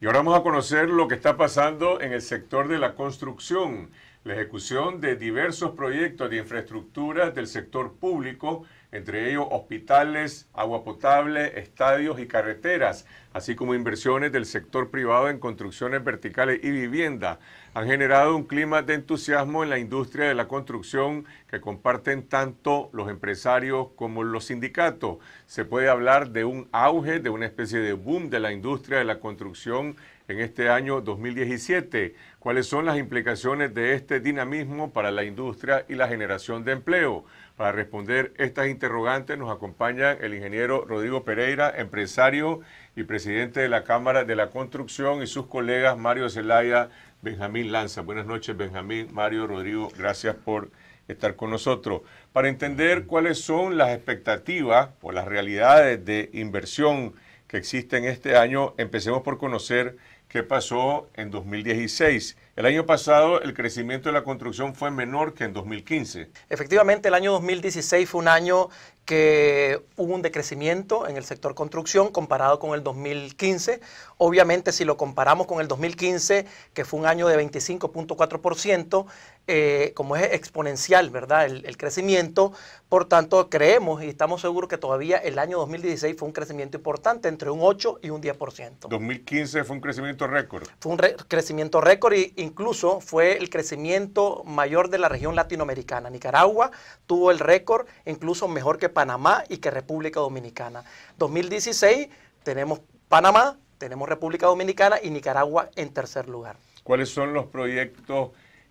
Y ahora vamos a conocer lo que está pasando en el sector de la construcción, la ejecución de diversos proyectos de infraestructura del sector público entre ellos hospitales, agua potable, estadios y carreteras, así como inversiones del sector privado en construcciones verticales y vivienda, han generado un clima de entusiasmo en la industria de la construcción que comparten tanto los empresarios como los sindicatos. Se puede hablar de un auge, de una especie de boom de la industria de la construcción en este año 2017. ¿Cuáles son las implicaciones de este dinamismo para la industria y la generación de empleo? Para responder estas interrogantes nos acompaña el ingeniero Rodrigo Pereira, empresario y presidente de la Cámara de la Construcción, y sus colegas Mario Zelaya, Benjamín Lanza. Buenas noches, Benjamín, Mario, Rodrigo, gracias por estar con nosotros. Para entender cuáles son las expectativas o las realidades de inversión que existen este año, empecemos por conocer qué pasó en 2016. El año pasado el crecimiento de la construcción fue menor que en 2015. Efectivamente, el año 2016 fue un año que hubo un decrecimiento en el sector construcción comparado con el 2015. Obviamente, si lo comparamos con el 2015, que fue un año de 25.4%, eh, como es exponencial, ¿verdad? El, crecimiento, por tanto, creemos y estamos seguros que todavía el año 2016 fue un crecimiento importante, entre un 8 y un 10%. 2015 fue un crecimiento récord. Fue un crecimiento récord e incluso fue el crecimiento mayor de la región latinoamericana. Nicaragua tuvo el récord, incluso mejor que Panamá y que República Dominicana. 2016 tenemos Panamá, tenemos República Dominicana y Nicaragua en tercer lugar. ¿Cuáles son los proyectos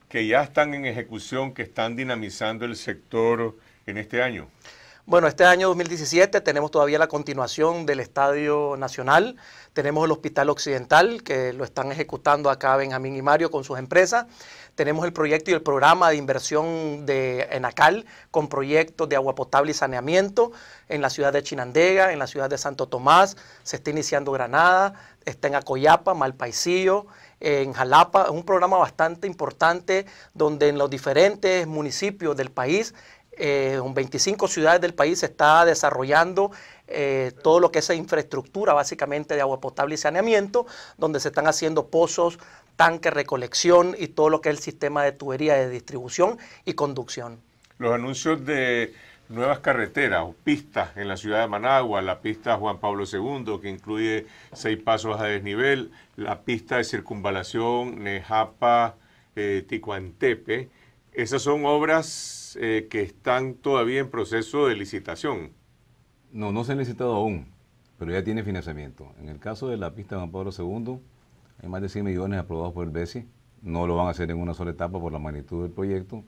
que ya están en ejecución, que están dinamizando el sector en este año? Bueno, este año 2017 tenemos todavía la continuación del Estadio Nacional, tenemos el Hospital Occidental, que lo están ejecutando acá Benjamín y Mario con sus empresas, tenemos el proyecto y el programa de inversión de Enacal con proyectos de agua potable y saneamiento en la ciudad de Chinandega, en la ciudad de Santo Tomás, se está iniciando Granada, está en Acoyapa, Malpaisillo, en Jalapa. Es un programa bastante importante donde en los diferentes municipios del país en eh, 25 ciudades del país se está desarrollando eh, todo lo que es infraestructura básicamente de agua potable y saneamiento, donde se están haciendo pozos, tanques, recolección y todo lo que es el sistema de tubería de distribución y conducción. Los anuncios de nuevas carreteras o pistas en la ciudad de Managua, la pista Juan Pablo II, que incluye seis pasos a desnivel, la pista de circunvalación Nejapa, eh, Ticuantepe. Esas son obras eh, que están todavía en proceso de licitación. No, no se han licitado aún, pero ya tiene financiamiento. En el caso de la pista de Juan Pablo II, hay más de 100 millones aprobados por el BESI. No lo van a hacer en una sola etapa por la magnitud del proyecto.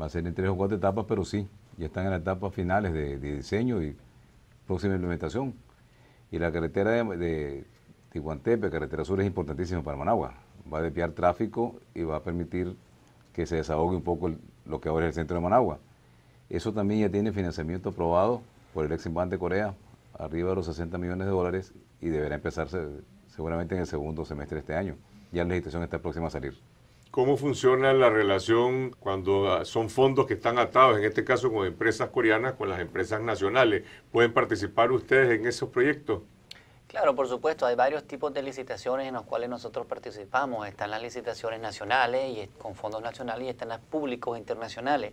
Va a ser en tres o cuatro etapas, pero sí, ya están en las etapas finales de, diseño y próxima implementación. Y la carretera de, de Tihuantepe, carretera sur, es importantísima para Managua. Va a desviar tráfico y va a permitir que se desahogue un poco lo que ahora es el centro de Managua. Eso también ya tiene financiamiento aprobado por el ex de Corea, arriba de los 60 millones de dólares, y deberá empezarse seguramente en el segundo semestre de este año. Ya la legislación está próxima a salir. ¿Cómo funciona la relación cuando ah, son fondos que están atados, en este caso con empresas coreanas, con las empresas nacionales? ¿Pueden participar ustedes en esos proyectos? Claro, por supuesto, hay varios tipos de licitaciones en los cuales nosotros participamos. Están las licitaciones nacionales y con fondos nacionales y están las públicos e internacionales.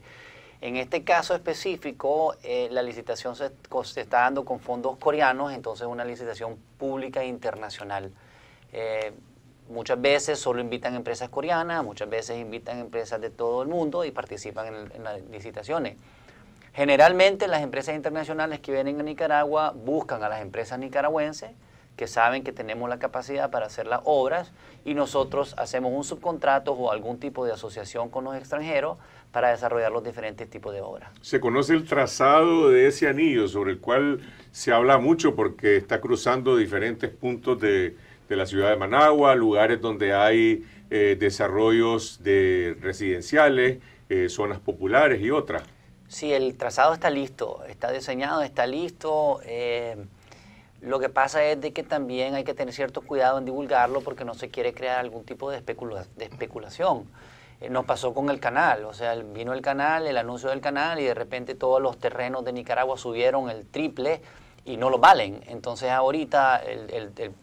En este caso específico, eh, la licitación se, está dando con fondos coreanos, entonces una licitación pública e internacional. Eh, muchas veces solo invitan empresas coreanas, muchas veces invitan empresas de todo el mundo y participan en las licitaciones. Generalmente las empresas internacionales que vienen a Nicaragua buscan a las empresas nicaragüenses que saben que tenemos la capacidad para hacer las obras y nosotros hacemos un subcontrato o algún tipo de asociación con los extranjeros para desarrollar los diferentes tipos de obras. Se conoce el trazado de ese anillo sobre el cual se habla mucho porque está cruzando diferentes puntos de, la ciudad de Managua, lugares donde hay eh, desarrollos de residenciales, eh, zonas populares y otras. Si el trazado está listo, está diseñado, está listo. Eh, lo que pasa es de que también hay que tener cierto cuidado en divulgarlo porque no se quiere crear algún tipo de, especulación. Eh, nos pasó con el canal, o sea, vino el canal, el anuncio del canal y de repente todos los terrenos de Nicaragua subieron el triple y no lo valen. Entonces ahorita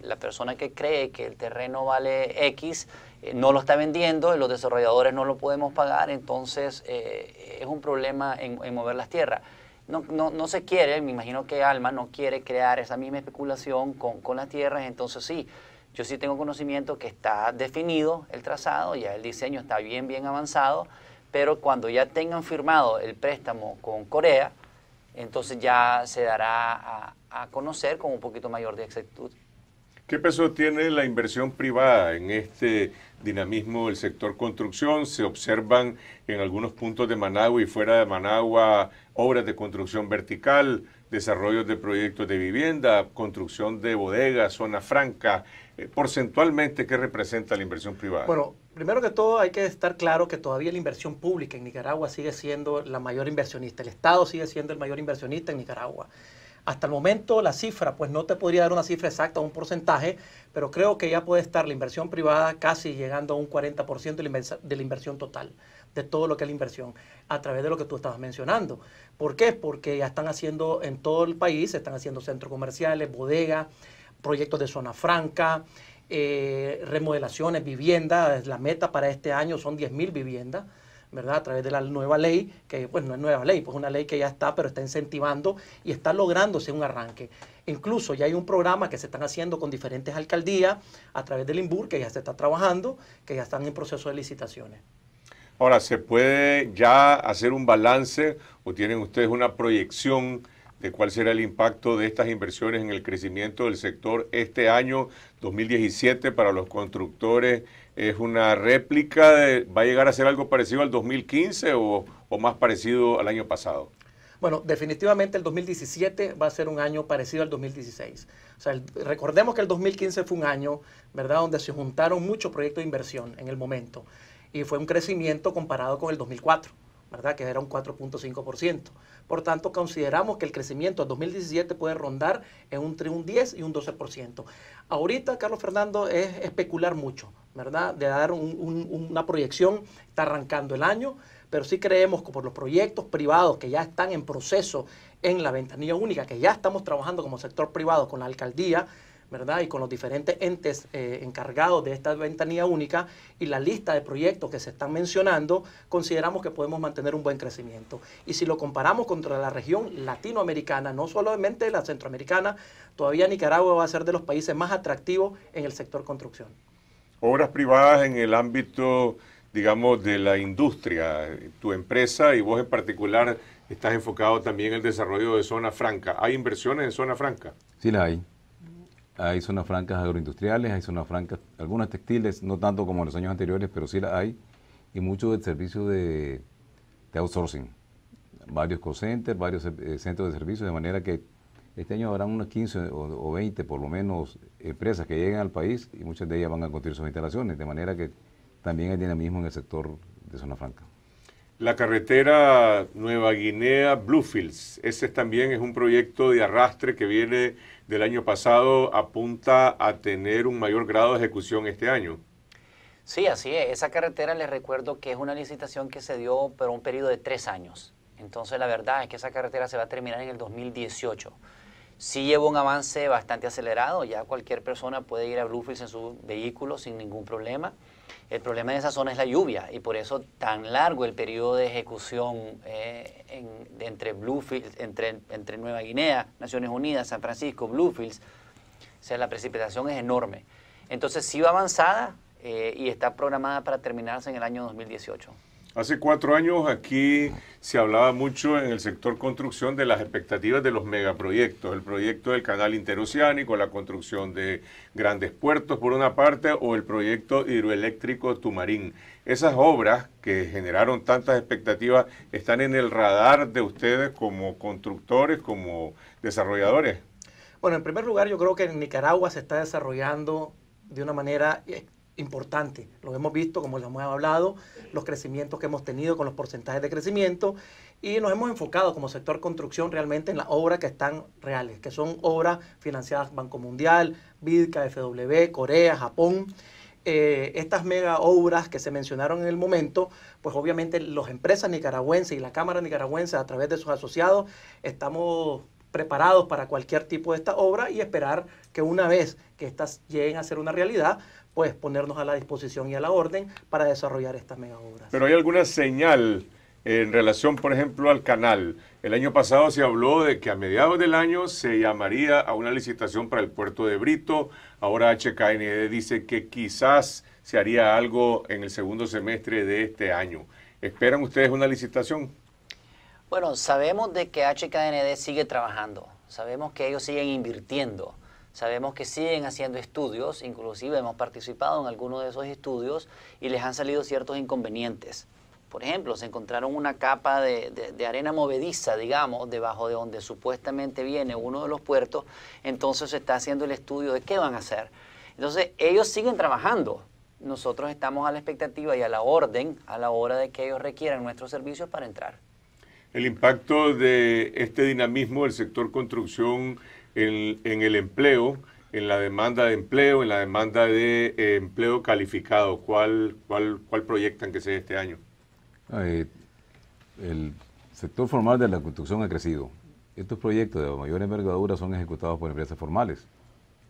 la persona que cree que el terreno vale X eh, no lo está vendiendo, los desarrolladores no lo podemos pagar, entonces eh, es un problema en, mover las tierras. No, no, se quiere, me imagino que Alma no quiere crear esa misma especulación con, las tierras, entonces sí, yo sí tengo conocimiento que está definido el trazado, ya el diseño está bien, bien avanzado, pero cuando ya tengan firmado el préstamo con Corea, entonces ya se dará a, a conocer con un poquito mayor de exactitud. ¿Qué peso tiene la inversión privada en este dinamismo del sector construcción. Se observan en algunos puntos de Managua y fuera de Managua obras de construcción vertical, desarrollos de proyectos de vivienda, construcción de bodegas, zona franca. Eh, porcentualmente, ¿qué representa la inversión privada? Bueno, primero que todo hay que estar claro que todavía la inversión pública en Nicaragua sigue siendo la mayor inversionista. El Estado sigue siendo el mayor inversionista en Nicaragua. Hasta el momento la cifra, pues no te podría dar una cifra exacta, un porcentaje, pero creo que ya puede estar la inversión privada casi llegando a un 40% de la, inversión total, de todo lo que es la inversión, a través de lo que tú estabas mencionando. ¿Por qué? Porque ya están haciendo en todo el país, están haciendo centros comerciales, bodegas, proyectos de zona franca, eh, remodelaciones, viviendas. La meta para este año son 10.000 viviendas ¿verdad? A través de la nueva ley, que bueno pues, es nueva ley, pues una ley que ya está, pero está incentivando y está lográndose un arranque. Incluso ya hay un programa que se están haciendo con diferentes alcaldías a través del INBUR, que ya se está trabajando, que ya están en proceso de licitaciones. Ahora, ¿se puede ya hacer un balance o tienen ustedes una proyección de cuál será el impacto de estas inversiones en el crecimiento del sector este año 2017 para los constructores es una réplica, de, va a llegar a ser algo parecido al 2015 o, más parecido al año pasado. Bueno, definitivamente el 2017 va a ser un año parecido al 2016. O sea, recordemos que el 2015 fue un año, ¿verdad?, donde se juntaron muchos proyectos de inversión en el momento y fue un crecimiento comparado con el 2004. ¿verdad? que era un 4.5%. Por tanto, consideramos que el crecimiento en 2017 puede rondar entre un 10 y un 12%. Ahorita, Carlos Fernando, es especular mucho, ¿verdad? De dar una proyección, está arrancando el año, pero sí creemos que por los proyectos privados que ya están en proceso en la ventanilla única, que ya estamos trabajando como sector privado con la alcaldía, y con los diferentes entes eh, encargados de esta ventanilla única y la lista de proyectos que se están mencionando, consideramos que podemos mantener un buen crecimiento. Y si lo comparamos contra la región latinoamericana, no solamente la centroamericana, todavía Nicaragua va a ser de los países más atractivos en el sector construcción. Obras privadas en el ámbito, digamos, de la industria, tu empresa y vos en particular estás enfocado también en el desarrollo de zona franca. ¿Hay inversiones en zona franca? Sí, la hay hay zonas francas agroindustriales, hay zonas francas, algunas textiles, no tanto como en los años anteriores, pero sí la hay, y mucho del servicio de, outsourcing. Varios call centers, varios eh, centros de servicios, de manera que este año habrán unos 15 o, 20 por lo menos empresas que lleguen al país y muchas de ellas van a construir sus instalaciones, de manera que también hay dinamismo en el sector de zona franca. La carretera Nueva Guinea Bluefields, ese también es un proyecto de arrastre que viene del año pasado, apunta a tener un mayor grado de ejecución este año. Sí, así es. Esa carretera les recuerdo que es una licitación que se dio por un periodo de tres años. Entonces la verdad es que esa carretera se va a terminar en el 2018 sí lleva un avance bastante acelerado. Ya cualquier persona puede ir a Bluefields en su vehículo sin ningún problema. El problema de esa zona es la lluvia y por eso tan largo el periodo de ejecución eh, entre, Bluefields, entre, Nueva Guinea, Naciones Unidas, San Francisco, Bluefields. O sea, la precipitación es enorme. Entonces sí va avanzada eh, y está programada para terminarse en el año 2018. Hace cuatro años aquí se hablaba mucho en el sector construcción de las expectativas de los megaproyectos, el proyecto del canal interoceánico, la construcción de grandes puertos por una parte o el proyecto hidroeléctrico Tumarín. Esas obras que generaron tantas expectativas están en el radar de ustedes como constructores, como desarrolladores. Bueno, en primer lugar yo creo que en Nicaragua se está desarrollando de una manera importante. Lo hemos visto, como lo hemos hablado, los crecimientos que hemos tenido con los porcentajes de crecimiento y nos hemos enfocado como sector construcción realmente en las obras que están reales, que son obras financiadas Banco Mundial, BIDCA, FW, Corea, Japón. Eh, estas mega obras que se mencionaron en el momento, pues obviamente las empresas nicaragüenses y la Cámara nicaragüense a través de sus asociados estamos preparados para cualquier tipo de esta obra y esperar que una vez que estas lleguen a ser una realidad, pues ponernos a la disposición y a la orden para desarrollar estas mega obras. Pero hay alguna señal eh, en relación, por ejemplo, al canal. El año pasado se habló de que a mediados del año se llamaría a una licitación para el puerto de Brito. Ahora HKND e dice que quizás se haría algo en el segundo semestre de este año. ¿Esperan ustedes una licitación? Bueno, sabemos de que HKND e sigue trabajando. Sabemos que ellos siguen invirtiendo. Sabemos que siguen haciendo estudios, inclusive hemos participado en algunos de esos estudios y les han salido ciertos inconvenientes. Por ejemplo, se encontraron una capa de, de, arena movediza, digamos, debajo de donde supuestamente viene uno de los puertos, entonces se está haciendo el estudio de qué van a hacer. Entonces, ellos siguen trabajando. Nosotros estamos a la expectativa y a la orden a la hora de que ellos requieran nuestros servicios para entrar. El impacto de este dinamismo del sector construcción en, el empleo, en la demanda de empleo, en la demanda de eh, empleo calificado? ¿Cuál, cuál, ¿Cuál proyectan que sea este año? el sector formal de la construcción ha crecido. Estos proyectos de mayor envergadura son ejecutados por empresas formales.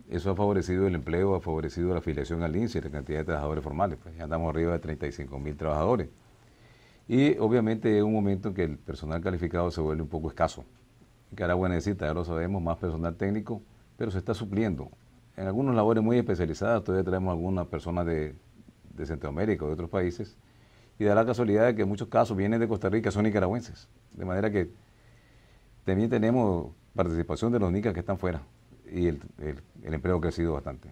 Eso ha favorecido el empleo, ha favorecido la afiliación al INSE, la cantidad de trabajadores formales. Pues ya andamos arriba de 35 mil trabajadores. Y obviamente es un momento en que el personal calificado se vuelve un poco escaso. Nicaragua necesita, ya lo sabemos, más personal técnico, pero se está supliendo. En algunas labores muy especializadas todavía traemos algunas personas de, Centroamérica o de otros países, y da la casualidad de que en muchos casos vienen de Costa Rica, son nicaragüenses. De manera que también tenemos participación de los nicas que están fuera y el, empleo ha crecido bastante.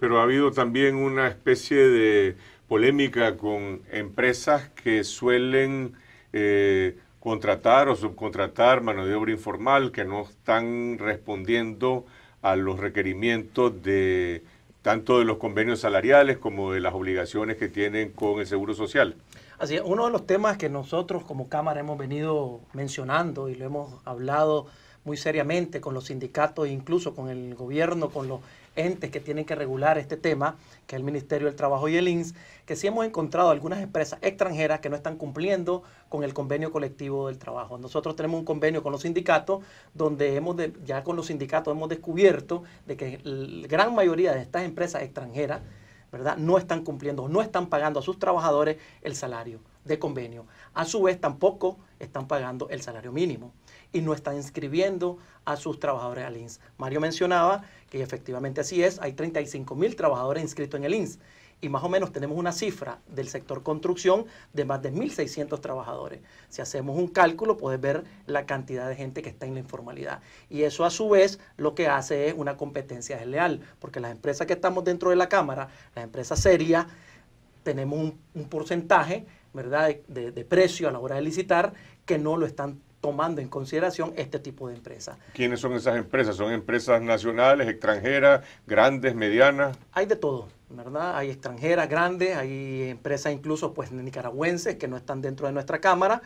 Pero ha habido también una especie de polémica con empresas que suelen eh, contratar o subcontratar mano de obra informal que no están respondiendo a los requerimientos de tanto de los convenios salariales como de las obligaciones que tienen con el Seguro Social. Así es, uno de los temas que nosotros como Cámara hemos venido mencionando y lo hemos hablado muy seriamente con los sindicatos, e incluso con el gobierno, con los entes que tienen que regular este tema, que es el Ministerio del Trabajo y el INS, que sí hemos encontrado algunas empresas extranjeras que no están cumpliendo con el convenio colectivo del trabajo. Nosotros tenemos un convenio con los sindicatos donde hemos ya con los sindicatos hemos descubierto de que la gran mayoría de estas empresas extranjeras ¿verdad? no están cumpliendo, no están pagando a sus trabajadores el salario de convenio. A su vez tampoco están pagando el salario mínimo y no está inscribiendo a sus trabajadores al INS. Mario mencionaba que efectivamente así es, hay 35 mil trabajadores inscritos en el INS y más o menos tenemos una cifra del sector construcción de más de 1.600 trabajadores. Si hacemos un cálculo, puedes ver la cantidad de gente que está en la informalidad. Y eso a su vez lo que hace es una competencia desleal, porque las empresas que estamos dentro de la Cámara, las empresas serias, tenemos un, porcentaje ¿verdad? de precio a la hora de licitar que no lo están tomando en consideración este tipo de empresas. ¿Quiénes son esas empresas? ¿Son empresas nacionales, extranjeras, grandes, medianas? Hay de todo, ¿verdad? Hay extranjeras grandes, hay empresas incluso pues nicaragüenses que no están dentro de nuestra Cámara.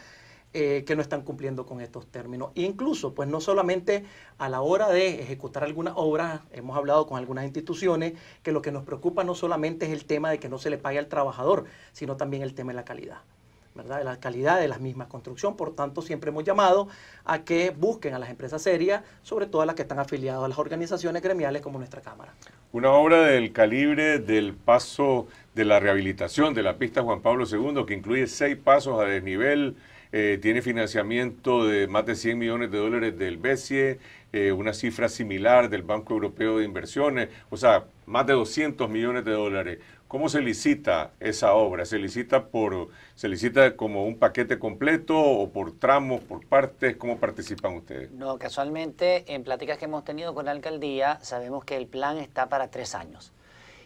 Eh, que no están cumpliendo con estos términos. incluso, pues no solamente a la hora de ejecutar algunas obra, hemos hablado con algunas instituciones que lo que nos preocupa no solamente es el tema de que no se le pague al trabajador, sino también el tema de la calidad de la calidad de las mismas construcción. Por tanto, siempre hemos llamado a que busquen a las empresas serias, sobre todo a las que están afiliadas a las organizaciones gremiales como nuestra Cámara. Una obra del calibre del paso de la rehabilitación de la pista Juan Pablo II, que incluye seis pasos a desnivel, eh, tiene financiamiento de más de 100 millones de dólares del BCE, eh, una cifra similar del Banco Europeo de Inversiones, o sea, más de 200 millones de dólares ¿Cómo se licita esa obra? ¿Se licita por se licita como un paquete completo o por tramos, por partes? ¿Cómo participan ustedes? No, casualmente en pláticas que hemos tenido con la alcaldía sabemos que el plan está para tres años.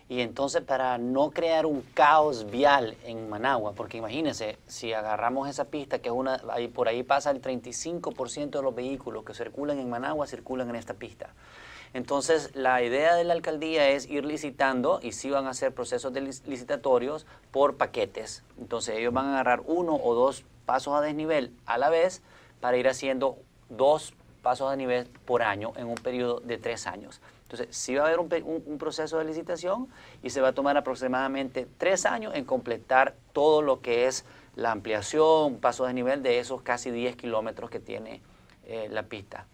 Y entonces para no crear un caos vial en Managua, porque imagínense, si agarramos esa pista, que es una, ahí, por ahí pasa el 35% de los vehículos que circulan en Managua, circulan en esta pista. Entonces, la idea de la alcaldía es ir licitando y sí van a hacer procesos de licitatorios por paquetes. Entonces, ellos van a agarrar uno o dos pasos a desnivel a la vez para ir haciendo dos pasos a nivel por año en un periodo de tres años. Entonces, sí va a haber un, proceso de licitación y se va a tomar aproximadamente tres años en completar todo lo que es la ampliación, paso a desnivel de esos casi 10 kilómetros que tiene eh, la pista.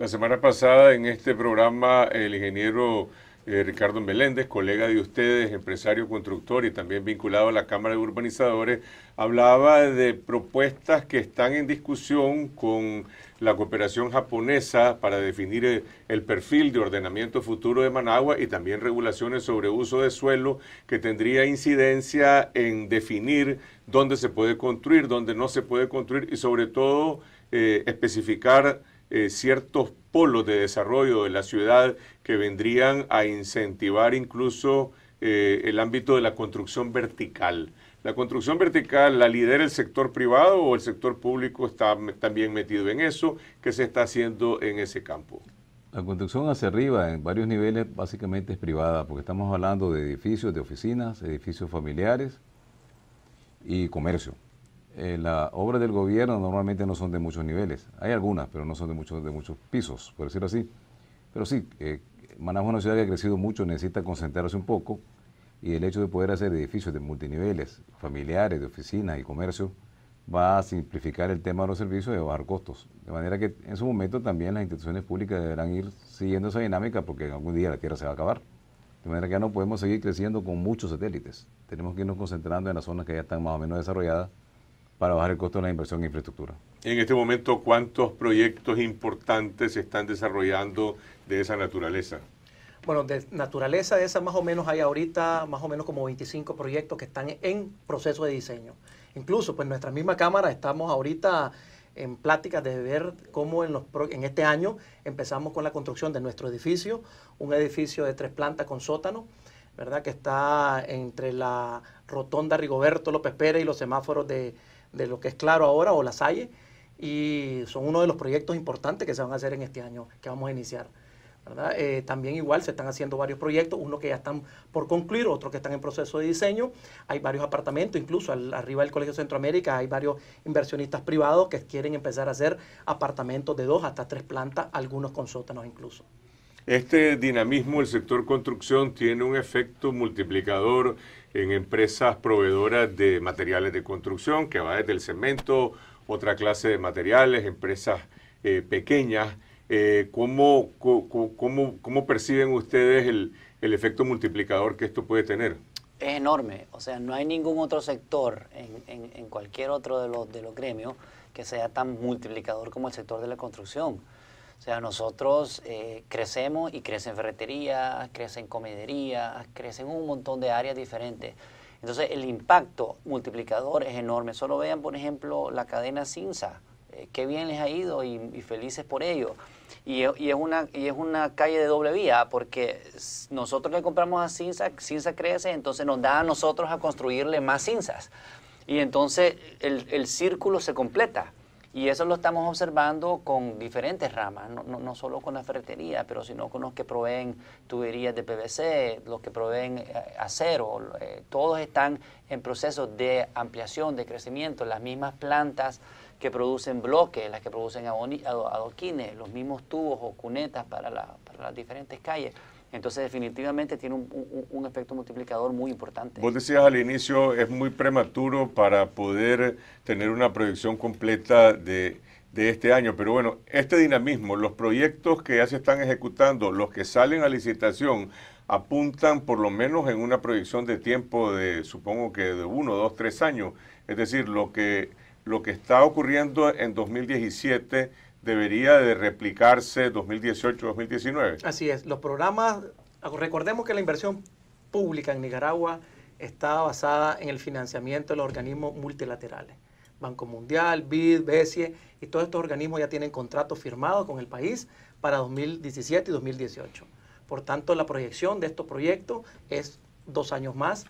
La semana pasada en este programa el ingeniero eh, Ricardo Meléndez, colega de ustedes, empresario constructor y también vinculado a la Cámara de Urbanizadores, hablaba de propuestas que están en discusión con la cooperación japonesa para definir eh, el perfil de ordenamiento futuro de Managua y también regulaciones sobre uso de suelo que tendría incidencia en definir dónde se puede construir, dónde no se puede construir y sobre todo eh, especificar eh, ciertos polos de desarrollo de la ciudad que vendrían a incentivar incluso eh, el ámbito de la construcción vertical. La construcción vertical la lidera el sector privado o el sector público está también metido en eso. ¿Qué se está haciendo en ese campo? La construcción hacia arriba en varios niveles básicamente es privada porque estamos hablando de edificios, de oficinas, edificios familiares y comercio. Eh, las obras del gobierno normalmente no son de muchos niveles. Hay algunas, pero no son de muchos, de muchos pisos, por decirlo así. Pero sí, eh, Managua es una ciudad que ha crecido mucho, necesita concentrarse un poco y el hecho de poder hacer edificios de multiniveles, familiares, de oficinas y comercio, va a simplificar el tema de los servicios y bajar costos. De manera que en su momento también las instituciones públicas deberán ir siguiendo esa dinámica porque algún día la Tierra se va a acabar. De manera que ya no podemos seguir creciendo con muchos satélites. Tenemos que irnos concentrando en las zonas que ya están más o menos desarrolladas para bajar el costo de la inversión en infraestructura. En este momento, ¿cuántos proyectos importantes se están desarrollando de esa naturaleza? Bueno, de naturaleza esa más o menos hay ahorita más o menos como 25 proyectos que están en proceso de diseño. Incluso, pues nuestra misma Cámara estamos ahorita en pláticas de ver cómo en, en este año empezamos con la construcción de nuestro edificio, un edificio de tres plantas con sótano, ¿verdad? Que está entre la rotonda Rigoberto López Pérez y los semáforos de, de lo que es Claro ahora o las Salle, y son uno de los proyectos importantes que se van a hacer en este año, que vamos a iniciar. Eh, también igual se están haciendo varios proyectos, uno que ya están por concluir, otros que están en proceso de diseño. Hay varios apartamentos, incluso arriba del Colegio Centroamérica hay varios inversionistas privados que quieren empezar a hacer apartamentos de dos hasta tres plantas, algunos con sótanos incluso. Este dinamismo del sector construcción tiene un efecto multiplicador en empresas proveedoras de materiales de construcción, que va desde el cemento, otra clase de materiales, empresas eh, pequeñas. Eh, ¿cómo, cómo, perciben ustedes el, el, efecto multiplicador que esto puede tener? Es enorme, o sea, no hay ningún otro sector en, en, en cualquier otro de los, de los gremios que sea tan multiplicador como el sector de la construcción. O sea, nosotros eh, crecemos y crecen ferreterías, crecen comederías, crecen un montón de áreas diferentes. Entonces, el impacto multiplicador es enorme. Solo vean, por ejemplo, la cadena Cinza. Eh, qué bien les ha ido y, felices por ello. Y, es una, y es una calle de doble vía, porque nosotros le compramos a Cinza, Cinza crece, entonces nos da a nosotros a construirle más Cinzas. Y entonces el círculo se completa. Y eso lo estamos observando con diferentes ramas, no, no, solo con la ferretería, pero sino con los que proveen tuberías de PVC, los que proveen eh, acero, eh, todos están en proceso de ampliación, de crecimiento, las mismas plantas que producen bloques, las que producen adoquines, los mismos tubos o cunetas para, para las diferentes calles. Entonces definitivamente tiene un, efecto multiplicador muy importante. Vos decías al inicio, es muy prematuro para poder tener una proyección completa de, de este año. Pero bueno, este dinamismo, los proyectos que ya se están ejecutando, los que salen a licitación, apuntan por lo menos en una proyección de tiempo de, supongo que de uno, dos, tres años. Es decir, lo que, lo que está ocurriendo en 2017 debería de replicarse 2018-2019. Así es, los programas, recordemos que la inversión pública en Nicaragua está basada en el financiamiento de los organismos multilaterales. Banco Mundial, BID, BESIE y todos estos organismos ya tienen contratos firmados con el país para 2017 y 2018. Por tanto, la proyección de estos proyectos es dos años más.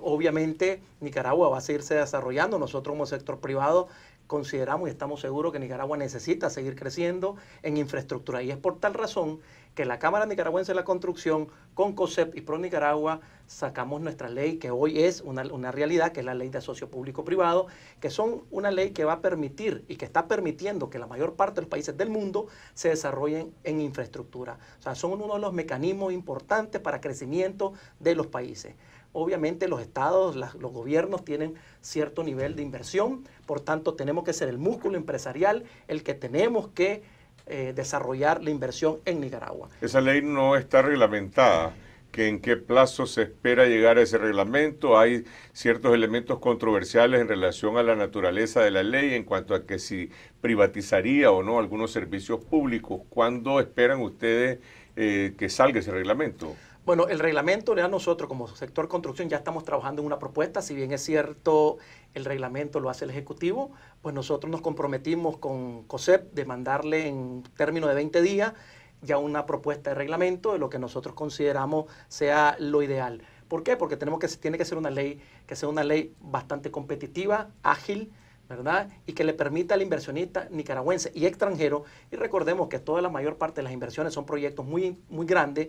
Obviamente, Nicaragua va a seguirse desarrollando. Nosotros como sector privado consideramos y estamos seguros que Nicaragua necesita seguir creciendo en infraestructura. Y es por tal razón que la Cámara Nicaragüense de la Construcción, con COSEP y Pro Nicaragua, sacamos nuestra ley, que hoy es una, realidad, que es la ley de socio público-privado, que son una ley que va a permitir y que está permitiendo que la mayor parte de los países del mundo se desarrollen en infraestructura. O sea, son uno de los mecanismos importantes para crecimiento de los países obviamente los estados, los gobiernos tienen cierto nivel de inversión, por tanto tenemos que ser el músculo empresarial el que tenemos que eh, desarrollar la inversión en Nicaragua. Esa ley no está reglamentada. en qué plazo se espera llegar a ese reglamento. Hay ciertos elementos controversiales en relación a la naturaleza de la ley en cuanto a que si privatizaría o no algunos servicios públicos. ¿Cuándo esperan ustedes eh, que salga ese reglamento? Bueno, el reglamento, ya nosotros como sector construcción ya estamos trabajando en una propuesta, si bien es cierto el reglamento lo hace el Ejecutivo, pues nosotros nos comprometimos con COSEP de mandarle en término de 20 días ya una propuesta de reglamento de lo que nosotros consideramos sea lo ideal. ¿Por qué? Porque tenemos que, tiene que ser una ley que sea una ley bastante competitiva, ágil, ¿verdad? Y que le permita al inversionista nicaragüense y extranjero, y recordemos que toda la mayor parte de las inversiones son proyectos muy, muy grandes,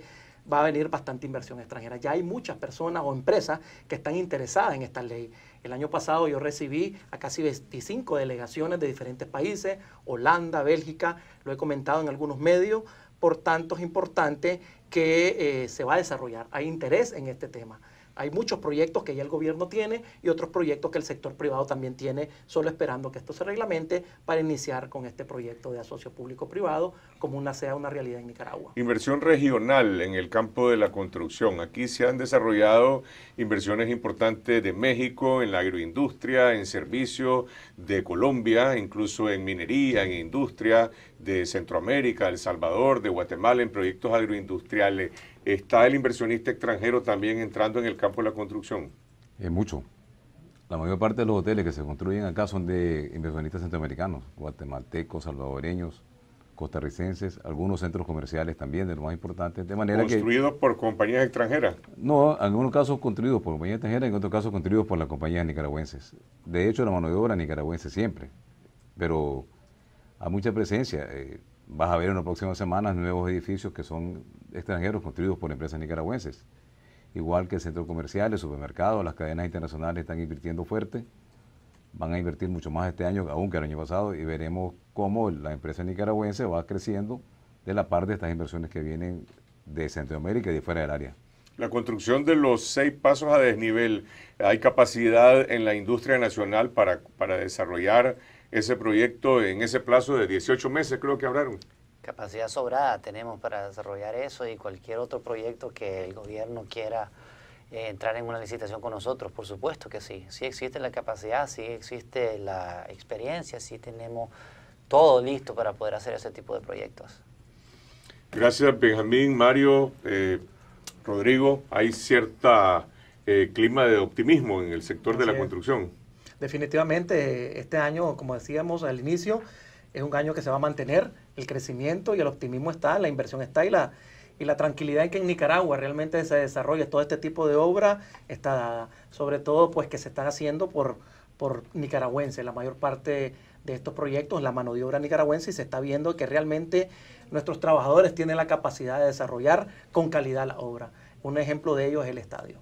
va a venir bastante inversión extranjera. Ya hay muchas personas o empresas que están interesadas en esta ley. El año pasado yo recibí a casi 25 delegaciones de diferentes países, Holanda, Bélgica, lo he comentado en algunos medios, por tanto es importante que eh, se va a desarrollar. Hay interés en este tema. Hay muchos proyectos que ya el gobierno tiene y otros proyectos que el sector privado también tiene, solo esperando que esto se reglamente para iniciar con este proyecto de asocio público-privado como una sea una realidad en Nicaragua. Inversión regional en el campo de la construcción. Aquí se han desarrollado inversiones importantes de México en la agroindustria, en servicios de Colombia, incluso en minería, en industria de Centroamérica, El Salvador, de Guatemala, en proyectos agroindustriales. ¿Está el inversionista extranjero también entrando en el campo de la construcción? Es mucho. La mayor parte de los hoteles que se construyen acá son de inversionistas centroamericanos, guatemaltecos, salvadoreños, costarricenses, algunos centros comerciales también, de lo más importante. De manera ¿Construidos por compañías extranjeras? No, en algunos casos construidos por compañías extranjeras, en otros casos construidos por las compañías nicaragüenses. De hecho, la mano de obra nicaragüense siempre, pero a mucha presencia. Eh, vas a ver en las próximas semanas nuevos edificios que son extranjeros construidos por empresas nicaragüenses. Igual que centros comerciales, supermercados, las cadenas internacionales están invirtiendo fuerte, van a invertir mucho más este año aún que el año pasado y veremos cómo la empresa nicaragüense va creciendo de la parte de estas inversiones que vienen de Centroamérica y de fuera del área. La construcción de los seis pasos a desnivel, ¿hay capacidad en la industria nacional para, para desarrollar ese proyecto en ese plazo de 18 meses, creo que hablaron. Capacidad sobrada tenemos para desarrollar eso y cualquier otro proyecto que el gobierno quiera eh, entrar en una licitación con nosotros, por supuesto que sí. Sí existe la capacidad, sí existe la experiencia, sí tenemos todo listo para poder hacer ese tipo de proyectos. Gracias, Benjamín, Mario, eh, Rodrigo. Hay cierta eh, clima de optimismo en el sector de la construcción definitivamente este año, como decíamos al inicio, es un año que se va a mantener el crecimiento y el optimismo está, la inversión está y la, tranquilidad en que en Nicaragua realmente se desarrolla todo este tipo de obra está dada, sobre todo pues que se están haciendo por, por nicaragüenses, la mayor parte de estos proyectos, la mano de obra nicaragüense y se está viendo que realmente nuestros trabajadores tienen la capacidad de desarrollar con calidad la obra. Un ejemplo de ello es el estadio.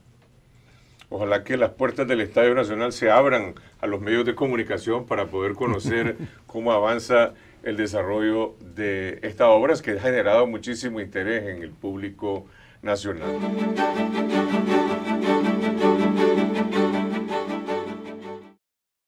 Ojalá que las puertas del Estadio Nacional se abran a los medios de comunicación para poder conocer cómo avanza el desarrollo de estas obras que ha generado muchísimo interés en el público nacional.